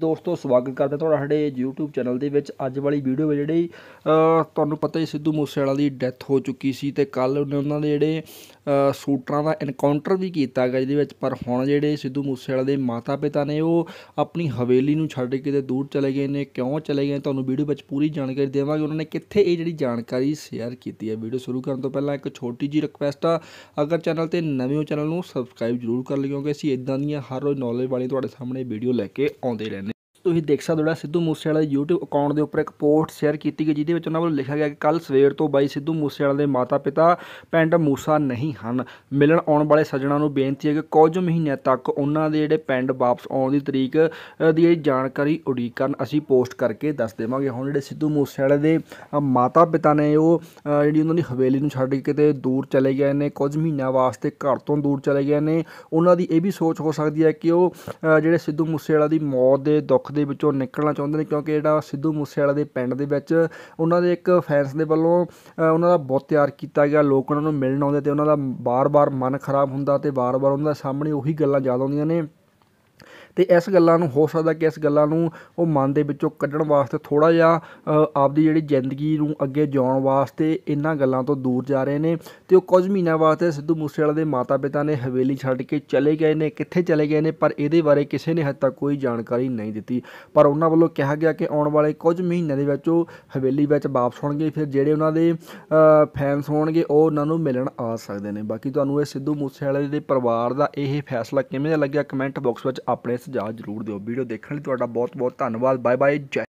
ਦੋਸਤੋ ਸਵਾਗਤ ਕਰਦੇ ਤੁਹਾਡਾ ਸਾਡੇ YouTube ਚੈਨਲ ਦੇ ਵਿੱਚ ਅੱਜ ਵਾਲੀ ਵੀਡੀਓ ਵਿੱਚ ਜਿਹੜੀ ਤੁਹਾਨੂੰ ਪਤਾ ਹੀ ਸਿੱਧੂ ਮੂਸੇਵਾਲਾ ਦੀ ਡੈਥ ਹੋ ਚੁੱਕੀ ਸੀ ਤੇ ਕੱਲ ਉਹਨੇ ਉਹਨਾਂ ਦੇ ਜਿਹੜੇ ਸ਼ੂਟਰਾਂ ਦਾ ਐਨਕਾਊਂਟਰ ਵੀ ਕੀਤਾ ਗਿਆ ਜਿਹਦੇ ਵਿੱਚ ਪਰ ਹੁਣ ਜਿਹੜੇ ਸਿੱਧੂ ਮੂਸੇਵਾਲਾ ਦੇ ਮਾਤਾ ਪਿਤਾ ਨੇ ਉਹ ਆਪਣੀ ਹਵੇਲੀ ਨੂੰ ਛੱਡ ਕੇ ਕਿਤੇ ਦੂਰ ਚਲੇ ਗਏ ਨੇ ਕਿਉਂ ਚਲੇ ਗਏ ਤੁਹਾਨੂੰ ਵੀਡੀਓ ਵਿੱਚ ਪੂਰੀ ਜਾਣਕਾਰੀ ਦੇਵਾਂਗੇ ਉਹਨਾਂ ਨੇ ਕਿੱਥੇ ਇਹ ਜਿਹੜੀ ਜਾਣਕਾਰੀ ਸ਼ੇਅਰ ਕੀਤੀ ਹੈ ਵੀਡੀਓ ਸ਼ੁਰੂ ਕਰਨ ਤੋਂ ਪਹਿਲਾਂ ਇੱਕ ਛੋਟੀ ਜੀ ਰਿਕੁਐਸਟ ਆ ਅਗਰ ਚੈਨਲ ਤੇ ਨਵੇਂ ਹੋ ਚੈਨਲ ਨੂੰ ਸਬਸਕ੍ਰਾਈਬ ਜ਼ਰੂਰ ਕਰ ਲਿਓ ਕਿਉਂਕਿ ਅਸੀਂ ਇਦਾਂ ਦੀਆਂ ਹਰ ਰੋਜ਼ ਨੌਲੇਜ ਵਾਲੀਆਂ ਤੁਹਾਡੇ ਸਾਹਮਣੇ ਵੀਡੀਓ ਲੈ ਕੇ ਆਉਂਦੇ ਰਹਿੰਦੇ ਤੁਸੀਂ ਦੇਖ ਸਕਦੇ ਹੋ ਜਿਹੜਾ ਸਿੱਧੂ ਮੂਸੇਵਾਲਾ ਦੇ YouTube ਅਕਾਊਂਟ ਦੇ ਉੱਪਰ ਇੱਕ ਪੋਸਟ ਸ਼ੇਅਰ ਕੀਤੀ ਗਈ ਜਿਹਦੇ ਵਿੱਚ ਉਹਨਾਂ ਵੱਲੋਂ ਲਿਖਿਆ ਗਿਆ ਕਿ ਕੱਲ ਸਵੇਰ ਤੋਂ ਬਾਈ ਸਿੱਧੂ ਮੂਸੇਵਾਲਾ ਦੇ ਮਾਤਾ-ਪਿਤਾ ਪਿੰਡ ਮੂਸਾ ਨਹੀਂ ਹਨ ਮਿਲਣ ਆਉਣ ਵਾਲੇ ਸੱਜਣਾ ਨੂੰ ਬੇਨਤੀ ਹੈ ਕਿ ਕੁਝ ਮਹੀਨਿਆਂ ਤੱਕ ਉਹਨਾਂ ਦੇ ਜਿਹੜੇ ਪਿੰਡ ਵਾਪਸ ਆਉਣ ਦੀ ਤਰੀਕ ਦੀ ਜਾਣਕਾਰੀ ਉਡੀਕ ਕਰਨ ਅਸੀਂ ਪੋਸਟ ਕਰਕੇ ਦੱਸ ਦੇਵਾਂਗੇ ਹੁਣ ਜਿਹੜੇ ਸਿੱਧੂ ਮੂਸੇਵਾਲਾ ਦੇ ਮਾਤਾ-ਪਿਤਾ ਨੇ ਉਹ ਜਿਹੜੀ ਉਹਨਾਂ ਦੀ ਹਵੇਲੀ ਨੂੰ ਛੱਡ ਕੇ ਕਿਤੇ ਦੂਰ ਚਲੇ ਗਏ ਨੇ ਕੁਝ ਮਹੀਨਿਆਂ ਵਾਸਤੇ ਘਰ ਤੋਂ ਦੂਰ ਚਲੇ ਗਏ ਨੇ ਉਹਨਾਂ ਦੀ ਇਹ ਵੀ ਸੋਚ ਹੋ ਸਕਦੀ ਹੈ ਕਿ ਉਹ ਜਿਹੜੇ ਸਿੱਧੂ ਮੂਸੇਵਾਲਾ ਦੀ ਮੌਤ ਦੇ ਦੁੱਖ ਦੇ ਵਿੱਚੋਂ ਨਿਕਲਣਾ ਚਾਹੁੰਦੇ ਨੇ ਕਿਉਂਕਿ ਜਿਹੜਾ ਸਿੱਧੂ ਮੂਸੇਵਾਲਾ ਦੇ ਪਿੰਡ ਦੇ ਵਿੱਚ ਉਹਨਾਂ ਦੇ ਇੱਕ ਫੈਨਸ ਦੇ ਵੱਲੋਂ ਉਹਨਾਂ ਦਾ ਬਹੁਤ ਤਿਆਰ ਕੀਤਾ ਗਿਆ ਲੋਕ ਉਹਨਾਂ ਨੂੰ ਮਿਲਣ ਆਉਂਦੇ ਤੇ ਉਹਨਾਂ ਦਾ ਬਾਰ-ਬਾਰ ਮਨ ਖਰਾਬ ਹੁੰਦਾ ਤੇ ਬਾਰ-ਬਾਰ ਉਹਨਾਂ ਦੇ ਸਾਹਮਣੇ ਉਹੀ ਗੱਲਾਂ ਜਾਦ ਆਉਂਦੀਆਂ ਨੇ ਤੇ ਇਸ ਗੱਲਾਂ ਨੂੰ ਹੋ ਸਕਦਾ ਕਿ ਇਸ ਗੱਲਾਂ ਨੂੰ ਉਹ ਮਨ ਦੇ ਵਿੱਚੋਂ ਕੱਢਣ ਵਾਸਤੇ ਥੋੜਾ ਜਿਹਾ ਆਪਦੀ ਜਿਹੜੀ ਜ਼ਿੰਦਗੀ ਨੂੰ ਅੱਗੇ ਜਾਉਣ ਵਾਸਤੇ ਇਹਨਾਂ ਗੱਲਾਂ ਤੋਂ ਦੂਰ ਜਾ ਰਹੇ ਨੇ ਤੇ ਉਹ ਕੁਝ ਮਹੀਨਿਆਂ ਵਾਸਤੇ ਸਿੱਧੂ ਮੂਸੇਵਾਲੇ ਦੇ ਮਾਤਾ ਪਿਤਾ ਨੇ ਹਵੇਲੀ ਛੱਡ ਕੇ ਚਲੇ ਗਏ ਨੇ ਕਿੱਥੇ ਚਲੇ ਗਏ ਨੇ ਪਰ ਇਹਦੇ ਬਾਰੇ ਕਿਸੇ ਨੇ ਹੱਦ ਤੱਕ ਕੋਈ ਜਾਣਕਾਰੀ ਨਹੀਂ ਦਿੱਤੀ ਪਰ ਉਹਨਾਂ ਵੱਲੋਂ ਕਿਹਾ ਗਿਆ ਕਿ ਆਉਣ ਵਾਲੇ ਕੁਝ ਮਹੀਨਿਆਂ ਦੇ ਵਿੱਚ ਉਹ ਹਵੇਲੀ ਵਿੱਚ ਵਾਪਸ ਹੋਣਗੇ ਫਿਰ ਜਿਹੜੇ ਉਹਨਾਂ ਦੇ ਫੈਨਸ ਹੋਣਗੇ ਉਹ ਉਹਨਾਂ ਨੂੰ ਮਿਲਣ ਆ ਸਕਦੇ ਨੇ ਬਾਕੀ ਤੁਹਾਨੂੰ ਇਹ ਸਿੱਧੂ ਮੂਸੇਵਾਲੇ ਦੇ ਪਰਿਵਾਰ ਦਾ ਇਹ ਫੈਸਲਾ ਕਿਵੇਂ ਲੱਗਿਆ ਕਮੈਂਟ ਬਾਕਸ ਵਿੱਚ ਆਪਣੇ ਸੁਝਾਅ ਜ਼ਰੂਰ ਦਿਓ ਵੀਡੀਓ ਦੇਖਣ ਲਈ ਤੁਹਾਡਾ ਬਹੁਤ ਬਹੁਤ ਧੰਨਵਾਦ ਬਾਏ ਬਾਏ ਜੈ